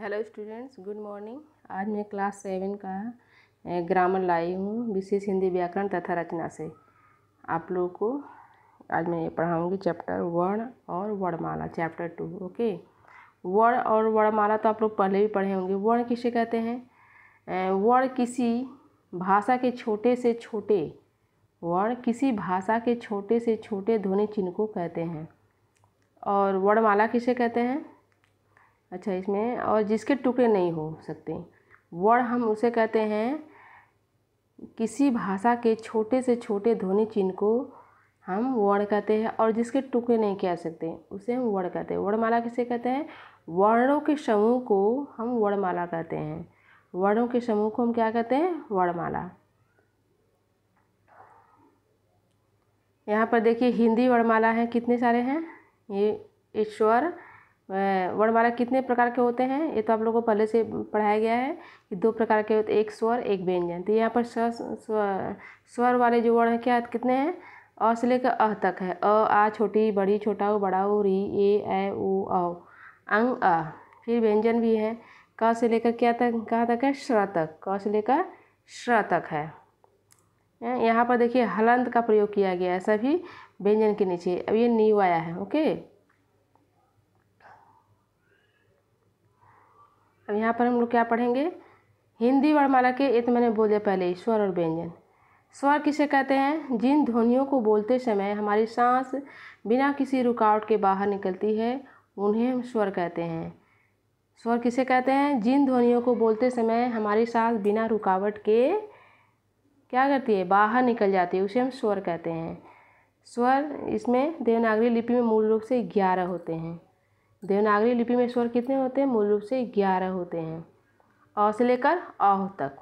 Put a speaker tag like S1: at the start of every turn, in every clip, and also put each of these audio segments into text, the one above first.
S1: Hello students good morning आज मैं class seven का ग्रामर लाई हूँ विशेष हिंदी व्याकरण तथा रचना से आप लोगों को आज मैं ये पढ़ाऊँगी चैप्टर वर्ण और वर्णमाला चैप्टर टू ओके वर्ण और वर्णमाला तो आप लोग पहले भी पढ़े होंगे वर्ण किसे कहते हैं वर्ण किसी भाषा के छोटे से छोटे वर्ण किसी भाषा के छोटे से छोटे ध्वनि चिन्ह को कहते हैं और वर्णमाला किसे कहते हैं अच्छा इसमें और जिसके टुकड़े नहीं हो सकते वर्ण हम उसे कहते हैं किसी भाषा के छोटे से छोटे ध्वनि चिन्ह को हम वर्ण कहते हैं और जिसके टुकड़े नहीं कह सकते उसे हम वर्ण कहते हैं वर्णमाला किसे कहते हैं वर्णों के समूह को हम वर्णमाला कहते हैं वर्णों के समूह को हम क्या कहते हैं वर्णमाला यहाँ पर देखिए हिंदी वर्णमाला है कितने सारे हैं ये ईश्वर वर्णमाला कितने प्रकार के होते हैं ये तो आप लोगों को पहले से पढ़ाया गया है कि दो प्रकार के होते एक स्वर एक व्यंजन तो यहाँ पर स्वर स्वर वाले जो वर्ण हैं क्या कितने हैं अ से लेकर अह तक है अ आ छोटी बड़ी छोटा हो बड़ा हो री ए ओ औ अंग अ फिर व्यंजन भी है क से लेकर क्या तक कहाँ तक है श्र तक क से लेकर श्र तक है यहाँ पर देखिए हलंत का प्रयोग किया गया है सभी व्यंजन के नीचे अब ये नीव आया है ओके अब यहाँ पर हम लोग क्या पढ़ेंगे हिंदी वर्णमाला के एक तो मैंने बोले पहले ही स्वर और व्यंजन स्वर किसे कहते हैं जिन ध्वनियों को बोलते समय हमारी सांस बिना किसी रुकावट के बाहर निकलती है उन्हें हम स्वर कहते हैं स्वर किसे कहते हैं जिन ध्वनियों को बोलते समय हमारी सांस बिना रुकावट के क्या करती है बाहर निकल जाती है उसे हम स्वर कहते हैं स्वर इसमें देवनागरी लिपि में मूल रूप से ग्यारह होते हैं देवनागरी लिपि में स्वर कितने होते हैं मूल रूप से ग्यारह होते हैं अ से लेकर अह तक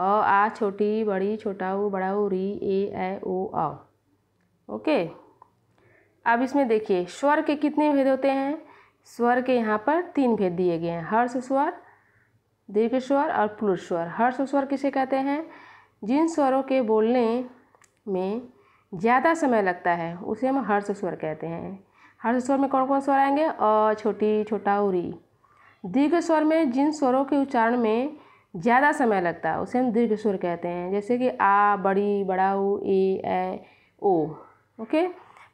S1: अ आ छोटी बड़ी छोटा ऊ बड़ा ऊ री ए ऐ ओ अ ओके अब इसमें देखिए स्वर के कितने भेद होते हैं स्वर के यहाँ पर तीन भेद दिए गए हैं हर्ष स्वर दीर्घ स्वर और पुरुष स्वर हर्ष स्वर किसे कहते हैं जिन स्वरों के बोलने में ज़्यादा समय लगता है उसे हम हर्ष स्वर कहते हैं हर्ष स्वर में कौन कौन स्वर आएंगे अ छोटी छोटा उरी दीर्घ स्वर में जिन स्वरों के उच्चारण में ज़्यादा समय लगता है उसे हम दीर्घ स्वर कहते हैं जैसे कि आ बड़ी बड़ा उ ए ए ओ ओके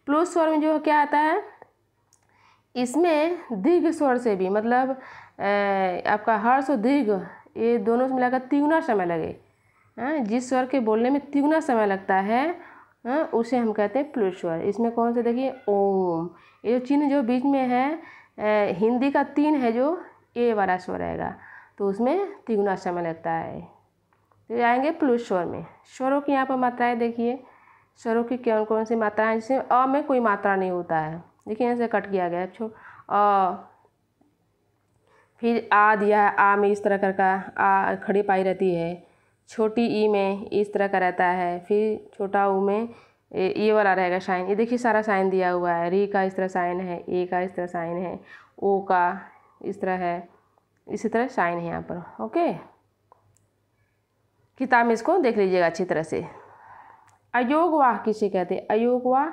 S1: प्लस स्वर में जो क्या आता है इसमें दीर्घ स्वर से भी मतलब आपका हर्ष और दीर्घ ये दोनों से मिलाकर तिगुना समय लगे हाँ, जिस स्वर के बोलने में तिगुना समय लगता है हाँ उसे हम कहते हैं प्लुरस्वर इसमें कौन से देखिए ओम ये जो चिन्ह जो बीच में है ए, हिंदी का तीन है जो ए वाला स्वर रहेगा तो उसमें तिगुना समय लगता है तो आएंगे प्लुरस्वर में स्वरों की यहाँ पर मात्राएँ देखिए स्वरों की कौन कौन सी मात्राएँ जिसमें अ में कोई मात्रा नहीं होता है देखिए यहाँ से कट किया गया है छो अ फिर आ दिया है आ में इस तरह कर का आ खड़ी पाई रहती है छोटी ई में इस तरह का रहता है फिर छोटा ऊ में ये वाला रहेगा साइन ये देखिए सारा साइन दिया हुआ है री का इस तरह साइन है ए का इस तरह साइन है ओ का इस तरह है इसी तरह साइन है यहाँ पर ओके किताब में इसको देख लीजिएगा अच्छी तरह से अयोग वाह किसे कहते हैं अयोग वाह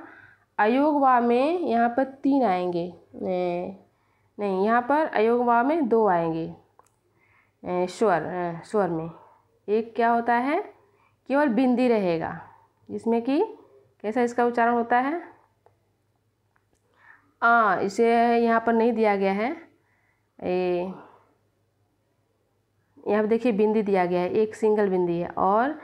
S1: अयोग वाह में यहाँ पर तीन आएंगे नहीं यहाँ पर अयोग वाह में दो आएंगे स्वर स्वर में एक क्या होता है केवल बिंदी रहेगा जिसमें कि कैसा इसका उच्चारण होता है आ इसे यहाँ पर नहीं दिया गया है ए यहाँ पर देखिए बिंदी दिया गया है एक सिंगल बिंदी है और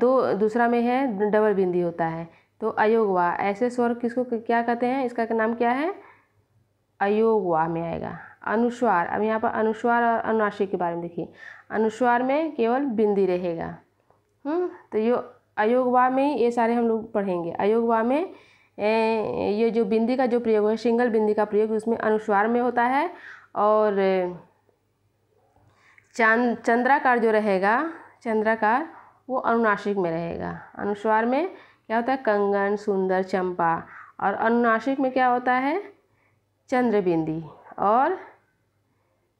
S1: दो दूसरा में है डबल बिंदी होता है तो अयोगवा ऐसे स्वर किसको क्या कहते हैं इसका नाम क्या है अयोगवा में आएगा अनुस्वार अब यहाँ पर अनुस्वार और अनुनाशिक के बारे में देखिए अनुस्वार में केवल बिंदी रहेगा हम्म, तो यो अयोगवा में ये सारे हम लोग पढ़ेंगे अयोगवा में ये जो बिंदी का जो प्रयोग है सिंगल बिंदी का प्रयोग उसमें अनुस्वार में होता है और चांद चंद्राकार जो रहेगा चंद्राकार वो अनुनाशिक में रहेगा अनुस्वार में क्या होता है कंगन सुंदर चंपा और अनुनाशिक में क्या होता है चंद्रबिंदी और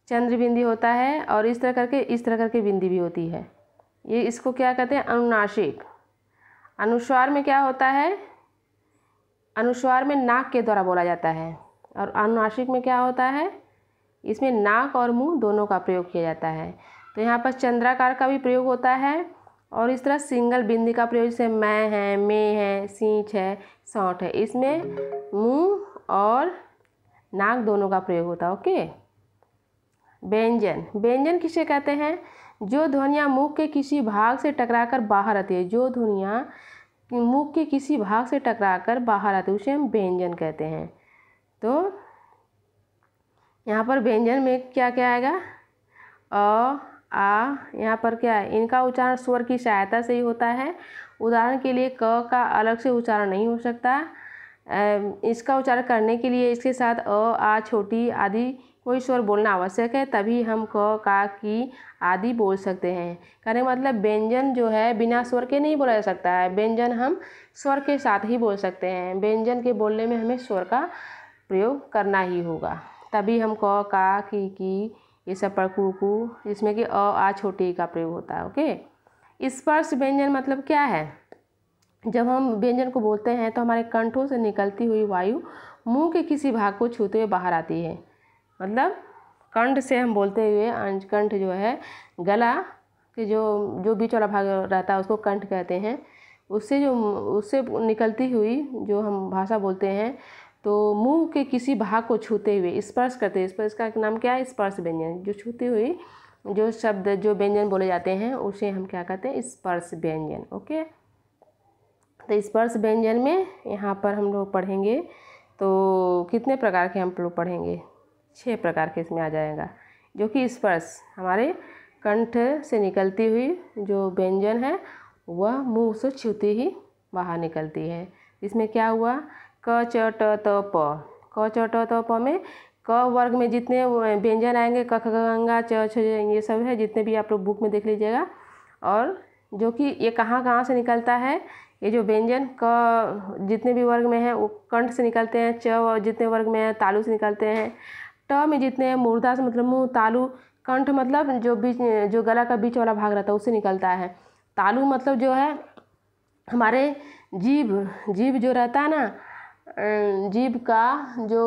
S1: चंद्र बिंदी होता है और इस तरह करके इस तरह करके बिंदी भी होती है ये इसको क्या कहते हैं अनुनाशिक अनुस्वार में क्या होता है अनुस्वार में नाक के द्वारा बोला जाता है और अनुनाशिक में क्या होता है इसमें नाक और मुंह दोनों का प्रयोग किया जाता है तो यहाँ पर चंद्राकार का भी प्रयोग होता है और इस तरह सिंगल बिंदी का प्रयोग जैसे मैं है मे है सींच है सौठ है इसमें मुंह और नाक दोनों का प्रयोग होता है ओके व्यंजन व्यंजन किसे कहते हैं जो ध्वनियाँ मुख के किसी भाग से टकराकर बाहर आती है जो ध्वनियाँ मुख के किसी भाग से टकराकर बाहर आती है उसे हम व्यंजन कहते हैं तो यहाँ पर व्यंजन में क्या क्या आएगा अ आ यहाँ पर क्या है इनका उच्चारण स्वर की सहायता से ही होता है उदाहरण के लिए क का अलग से उच्चारण नहीं हो सकता इसका उच्चारण करने के लिए इसके साथ अ आ छोटी आदि कोई स्वर बोलना आवश्यक है तभी हम क का की आदि बोल सकते हैं कहने का मतलब व्यंजन जो है बिना स्वर के नहीं बोला जा सकता है व्यंजन हम स्वर के साथ ही बोल सकते हैं व्यंजन के बोलने में हमें स्वर का प्रयोग करना ही होगा तभी हम क का की की ये सब पर कू कू इसमें कि अ आ छोटी का प्रयोग होता है ओके स्पर्श व्यंजन मतलब क्या है जब हम व्यंजन को बोलते हैं तो हमारे कंठों से निकलती हुई वायु मुंह के किसी भाग को छूते हुए बाहर आती है मतलब कंठ से हम बोलते हुए कंठ जो है गला के जो जो बीच वाला भाग रहता है उसको कंठ कहते हैं उससे जो उससे निकलती हुई जो हम भाषा बोलते हैं तो मुंह के किसी भाग को छूते हुए स्पर्श करते हैं स्पर्श का नाम क्या है स्पर्श व्यंजन जो छूते हुए जो शब्द जो व्यंजन बोले जाते हैं उसे हम क्या कहते हैं स्पर्श व्यंजन ओके तो स्पर्श व्यंजन में यहाँ पर हम लोग पढ़ेंगे तो कितने प्रकार के हम लोग पढ़ेंगे छः प्रकार के इसमें आ जाएगा जो कि स्पर्श हमारे कंठ से निकलती हुई जो व्यंजन है वह मुंह से छूती ही बाहर निकलती है इसमें क्या हुआ क च ट त प क च ट त प में क वर्ग में जितने व्यंजन आएंगे क ख गंगा च छ ये सब है जितने भी आप लोग बुक में देख लीजिएगा और जो कि ये कहाँ कहाँ से निकलता है ये जो व्यंजन क जितने भी वर्ग में है वो कंठ से निकलते हैं च जितने वर्ग में है तालु से निकलते हैं ट में जितने मूर्धा से मतलब मुँह तालु कंठ मतलब जो बीच जो गला का बीच वाला भाग रहता है उससे निकलता है तालु मतलब जो है हमारे जीभ जीभ जो रहता है ना अं, जीभ का जो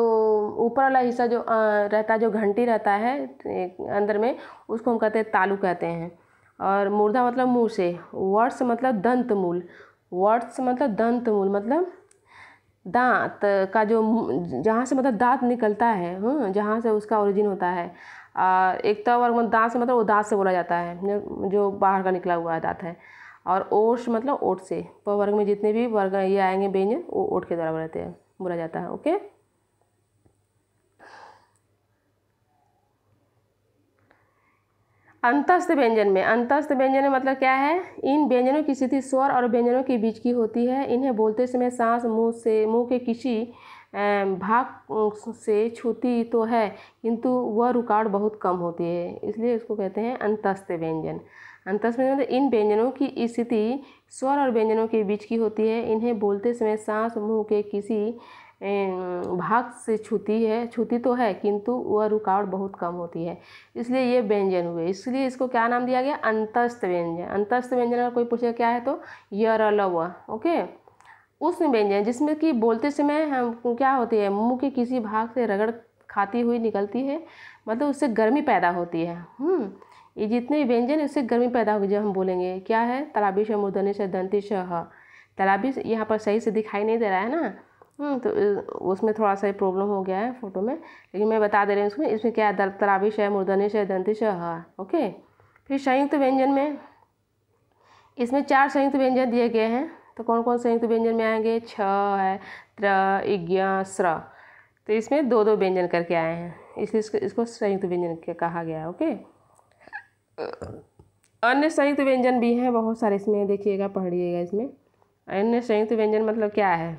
S1: ऊपर वाला हिस्सा जो अं, रहता है जो घंटी रहता है अंदर में उसको हम कहते हैं तालु कहते हैं और मूर्धा मतलब मुँह से वर्ष मतलब दंत मूल वर्ड्स मतलब दंत मूल मतलब दांत का जो जहाँ से मतलब दांत निकलता है हम्म, जहाँ से उसका ओरिजिन होता है आ, एक तो वर्ग दांत से मतलब वो दांत से बोला जाता है जो बाहर का निकला हुआ दांत है और ओट्स मतलब ओट से प वर्ग में जितने भी वर्ग ये आएंगे व्यंजन वो ओट के द्वारा बोलते हैं बोला जाता है ओके अंतस्थ व्यंजन में अंतस्थ व्यंजन में मतलब क्या है इन व्यंजनों की स्थिति स्वर और व्यंजनों के बीच की होती है इन्हें बोलते समय सांस मुंह से मुंह के किसी भाग से छूती तो है किंतु वह रुकावट बहुत कम होती है इसलिए इसको कहते हैं अंतस्थ व्यंजन अंतस्थ व्यंजन मतलब इन व्यंजनों की स्थिति स्वर और व्यंजनों के बीच की होती है इन्हें बोलते समय सांस मुंह के किसी भाग से छूती है छूती तो है किंतु वह रुकावट बहुत कम होती है इसलिए ये व्यंजन हुए इसलिए इसको क्या नाम दिया गया अंतस्थ व्यंजन अंतस्थ व्यंजन अगर कोई पूछे क्या है तो यर ओके उस व्यंजन जिसमें कि बोलते समय हम क्या होती है मुंह के किसी भाग से रगड़ खाती हुई निकलती है मतलब उससे गर्मी पैदा होती है हम्म, ये जितने व्यंजन है उससे गर्मी पैदा होगी जब हम बोलेंगे क्या है तलाबी से मूर्धनि से दंती से ह तलाबी यहाँ पर सही से दिखाई नहीं दे रहा है ना हम्म, तो उसमें थोड़ा सा प्रॉब्लम हो गया है फ़ोटो में लेकिन मैं बता दे रही हूँ उसमें इसमें क्या है तराविश है मुर्दनिश है दंतिश है हाँ ओके फिर संयुक्त व्यंजन में इसमें चार संयुक्त व्यंजन दिए गए हैं तो कौन कौन संयुक्त व्यंजन में आएंगे छ है त्र यज्ञ स्र तो इसमें दो दो व्यंजन करके आए हैं इसलिए इसको इसको संयुक्त व्यंजन कहा गया है ओके अन्य संयुक्त व्यंजन भी हैं बहुत सारे इसमें देखिएगा पढ़िएगा इसमें अन्य संयुक्त व्यंजन मतलब क्या है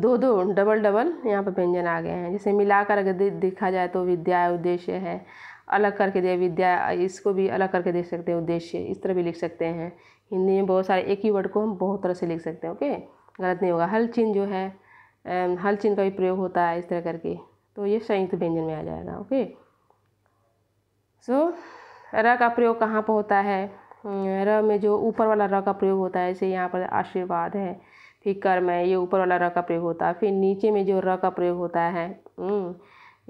S1: दो दो डबल डबल यहाँ पर व्यंजन आ गए हैं जैसे मिला कर अगर देखा जाए तो विद्या उद्देश्य है अलग करके दे विद्या इसको भी अलग करके देख सकते हैं उद्देश्य इस तरह भी लिख सकते हैं हिंदी में बहुत सारे एक ही वर्ड को हम बहुत तरह से लिख सकते हैं ओके गलत नहीं होगा हल चिन्ह जो है हल चिन्ह का भी प्रयोग होता है इस तरह करके तो ये संयुक्त व्यंजन में आ जाएगा ओके सो so, र का प्रयोग कहाँ पर होता है र में जो ऊपर वाला र का प्रयोग होता है जैसे यहाँ पर आशीर्वाद है फिर कर्म में ये ऊपर वाला र का प्रयोग होता है फिर नीचे में जो र का प्रयोग होता है हम्म,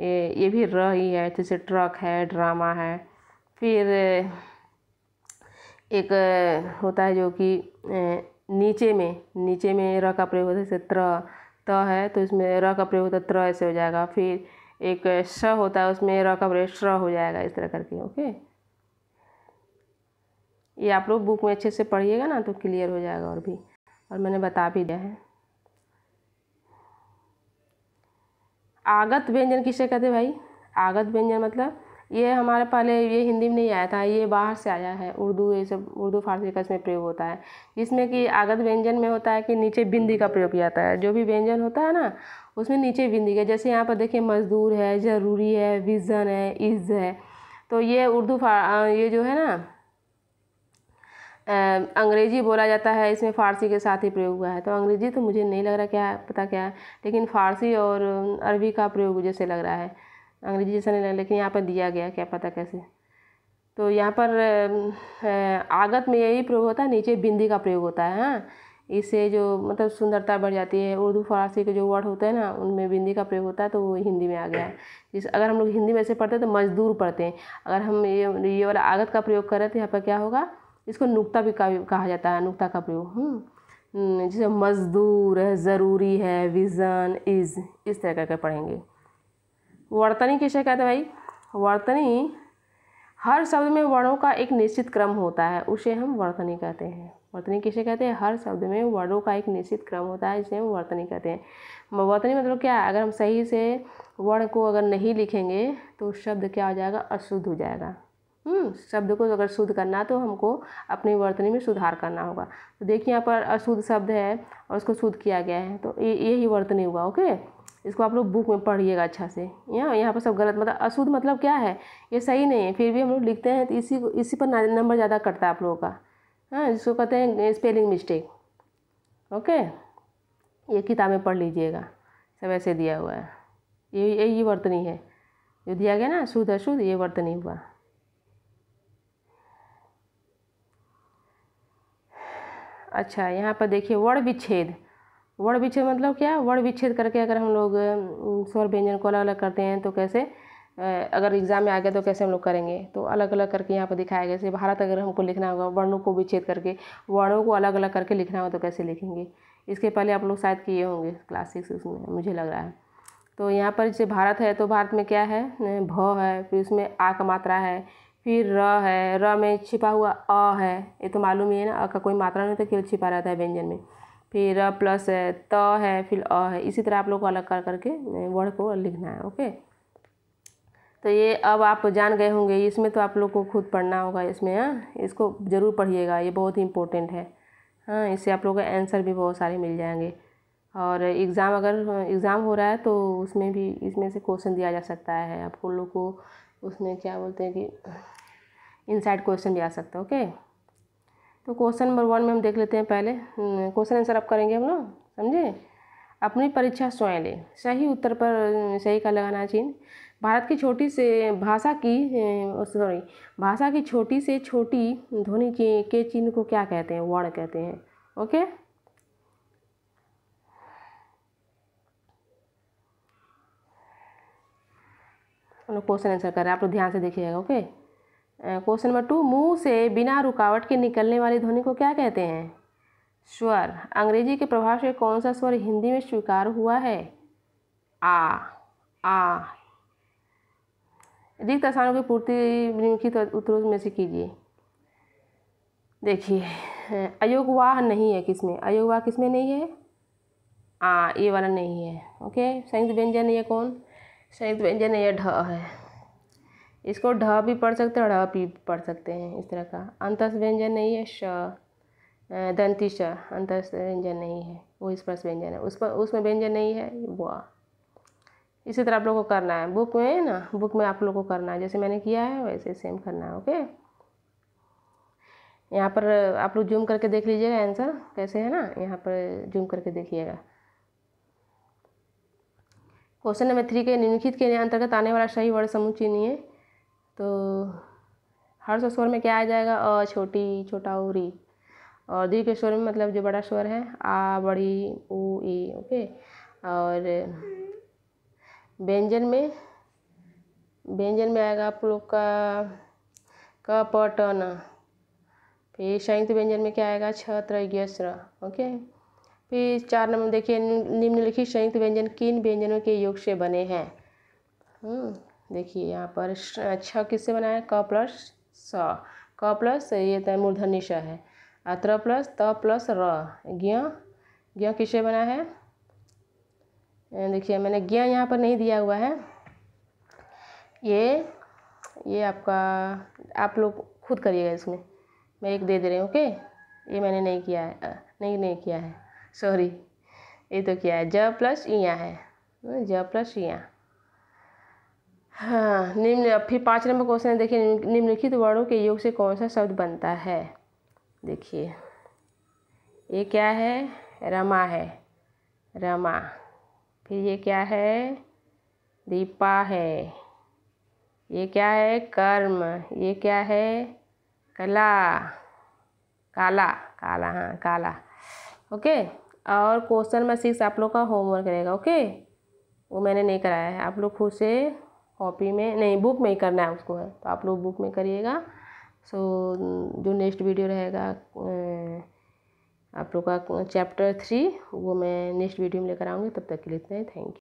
S1: ये ये भी र ही है जैसे ट्रक है ड्रामा है फिर एक होता है जो कि नीचे में नीचे में र का प्रयोग होता है जैसे त्र त है तो इसमें र का प्रयोग होता है त्र ऐसे हो जाएगा फिर एक श होता है उसमें र का प्रयोग श्र हो जाएगा इस तरह करके ओके ये आप लोग बुक में अच्छे से पढ़िएगा ना तो क्लियर हो जाएगा और भी और मैंने बता भी दिया है आगत व्यंजन किसे कहते भाई आगत व्यंजन मतलब ये हमारे पहले ये हिंदी में नहीं आया था ये बाहर से आया है उर्दू ये सब उर्दू फारसी का इसमें प्रयोग होता है जिसमें कि आगत व्यंजन में होता है कि नीचे बिंदी का प्रयोग किया जाता है जो भी व्यंजन होता है ना उसमें नीचे बिंदी का जैसे यहाँ पर देखिए मजदूर है ज़रूरी है विज़न है इज़ है तो ये उर्दू ये जो है ना अंग्रेज़ी बोला जाता है इसमें फ़ारसी के साथ ही प्रयोग हुआ है तो अंग्रेज़ी तो मुझे नहीं लग रहा क्या पता क्या है लेकिन फ़ारसी और अरबी का प्रयोग जैसे लग रहा है अंग्रेज़ी जैसा नहीं लग रहा लेकिन यहाँ पर दिया गया क्या पता कैसे तो यहाँ पर आगत में यही प्रयोग होता है नीचे बिंदी का प्रयोग होता है हाँ इससे जो मतलब सुंदरता बढ़ जाती है उर्दू फारसी के जो वर्ड होते हैं ना उनमें बिंदी का प्रयोग होता है तो वो हिंदी में आ गया है जिस अगर हम लोग हिंदी में ऐसे पढ़ते हैं तो मजदूर पढ़ते हैं अगर हम ये ये वाला आगत का प्रयोग करें तो यहाँ पर क्या होगा इसको नुक्ता भी कहा जाता है नुक्ता का प्रयोग हम्म। जैसे मजदूर है ज़रूरी है विज़न इज़ इस तरह करके पढ़ेंगे वर्तनी किसे कहते हैं भाई वर्तनी हर शब्द में वर्णों का एक निश्चित क्रम होता है उसे हम वर्तनी कहते हैं वर्तनी किसे कहते हैं हर शब्द में वर्णों का एक निश्चित क्रम होता है जिसे हम वर्तनी कहते हैं वर्तनी मतलब क्या है अगर हम सही से वर्ण को अगर नहीं लिखेंगे तो शब्द क्या हो जाएगा अशुद्ध हो जाएगा हम्म, शब्द को अगर शुद्ध करना है तो हमको अपनी वर्तनी में सुधार करना होगा तो देखिए यहाँ पर अशुद्ध शब्द है और उसको शुद्ध किया गया है तो यही वर्तनी हुआ ओके इसको आप लोग बुक में पढ़िएगा अच्छा से यहाँ यहाँ पर सब गलत मतलब अशुद्ध मतलब क्या है ये सही नहीं है फिर भी हम लोग लिखते हैं तो इसी इसी पर नंबर ज़्यादा कटता है आप लोगों का हाँ जिसको कहते हैं स्पेलिंग मिस्टेक ओके ये किताबें पढ़ लीजिएगा सब ऐसे दिया हुआ है ये यही वर्तनी है जो दिया गया ना शुद्ध अशुद्ध ये वर्तनी हुआ अच्छा यहाँ पर देखिए वर्ण विच्छेद वर्ण विच्छेद मतलब क्या वर्ण विच्छेद करके अगर हम लोग स्वर व्यंजन को अलग अलग करते हैं तो कैसे अगर एग्ज़ाम में आ गया तो कैसे हम लोग करेंगे तो अलग अलग करके यहाँ पर दिखाया गया जैसे भारत अगर हमको लिखना होगा वर्णों को विच्छेद करके वर्णों को अलग अलग करके लिखना होगा तो कैसे लिखेंगे इसके पहले आप लोग शायद किए होंगे क्लास सिक्स उसमें मुझे लग रहा है तो यहाँ पर जैसे भारत है तो भारत में क्या है भ है फिर उसमें आ का मात्रा है फिर र है र में छिपा हुआ अ है ये तो मालूम ही है ना अ का कोई मात्रा नहीं तो केवल छिपा रहता है व्यंजन में फिर र प्लस है त है फिर अ है इसी तरह आप लोग को अलग कर करके वर्ड को लिखना है ओके तो ये अब आप जान गए होंगे इसमें तो आप लोग को खुद पढ़ना होगा इसमें हाँ इसको ज़रूर पढ़िएगा ये बहुत ही इम्पोर्टेंट है हाँ इससे आप लोग का आंसर भी बहुत सारे मिल जाएंगे और एग्ज़ाम अगर एग्ज़ाम हो रहा है तो उसमें भी इसमें से क्वेश्चन दिया जा सकता है आप लोग को उसमें क्या बोलते हैं कि इनसाइड क्वेश्चन भी आ सकता है ओके तो क्वेश्चन नंबर वन में हम देख लेते हैं पहले हम्म, क्वेश्चन आंसर आप करेंगे हम लोग समझे अपनी परीक्षा स्वयं लें सही उत्तर पर हम्म, सही का लगाना चिन्ह भारत की छोटी से भाषा की सॉरी हम्म, भाषा की छोटी से छोटी ध्वनि के चिन्ह को क्या कहते हैं वर्ण कहते हैं ओके क्वेश्चन आंसर कर रहे हैं आप लोग ध्यान से देखिएगा ओके क्वेश्चन नंबर टू मुंह से बिना रुकावट के निकलने वाली ध्वनि को क्या कहते हैं स्वर अंग्रेजी के प्रभाव से कौन सा स्वर हिंदी में स्वीकार हुआ है आ आ रिक्त स्थानों की पूर्ति निम्नलिखित उत्तरों में से कीजिए देखिए अयोगवाह नहीं है किसमें अयोगवाह किसमें नहीं है आ ये वाला नहीं है ओके संयुक्त व्यंजन ये कौन संयुक्त व्यंजन ये ढ है इसको ढ भी पढ़ सकते हैं और ढ भी पढ़ सकते हैं इस तरह का अंतस्थ व्यंजन नहीं है श दंती श अंतस्थ व्यंजन नहीं है वो स्पर्श व्यंजन है उस पर उसमें व्यंजन नहीं है वो इसी तरह आप लोगों को करना है बुक में ना बुक में आप लोगों को करना है जैसे मैंने किया है वैसे सेम करना है ओके यहाँ पर आप लोग जूम करके देख लीजिएगा आंसर कैसे है ना यहाँ पर जूम करके देखिएगा क्वेश्चन नंबर थ्री के निम्नलिखित के अंतर्गत आने वाला सही वर्ड समूह है तो हर सौ स्वर में क्या आ जाएगा अ छोटी छोटा उ री और दीर्घ स्वर में मतलब जो बड़ा स्वर है आ बड़ी उ ई ओके और व्यंजन में व्यंजन में आएगा आप लोग का क प ट न फिर संयुक्त व्यंजन में क्या आएगा छ त्र ज्ञ ओके फिर चार नंबर देखिए निम्नलिखित संयुक्त व्यंजन किन व्यंजनों के योग से बने हैं हम्म। देखिए यहाँ पर छ अच्छा किससे बना है क प्लस स क प्लस ये तो मूर्धन्य श है अत्र प्लस त प्लस र ज्ञ ज्ञ किससे बना है देखिए मैंने ज्ञ यहाँ पर नहीं दिया हुआ है ये ये आपका आप लोग खुद करिएगा इसमें मैं एक दे दे रही हूँ ओके ये मैंने नहीं किया है नहीं नहीं किया है सॉरी ये तो किया है ज प्लस इया है ज प्लस इया हाँ निम्न फिर पाँच नंबर क्वेश्चन है देखिए निम्नलिखित वर्णों के योग से कौन सा शब्द बनता है देखिए ये क्या है रमा है रमा फिर ये क्या है दीपा है ये क्या है कर्म ये क्या है कला काला काला हाँ काला ओके और क्वेश्चन नंबर सिक्स आप लोग का होमवर्क रहेगा ओके वो मैंने नहीं कराया है आप लोग खुद से कॉपी में नहीं बुक में ही करना है उसको है तो आप लोग बुक में करिएगा सो so, जो नेक्स्ट वीडियो रहेगा आप लोग का चैप्टर थ्री वो मैं नेक्स्ट वीडियो में लेकर आऊँगी तब तक के लिए इतना ही थैंक यू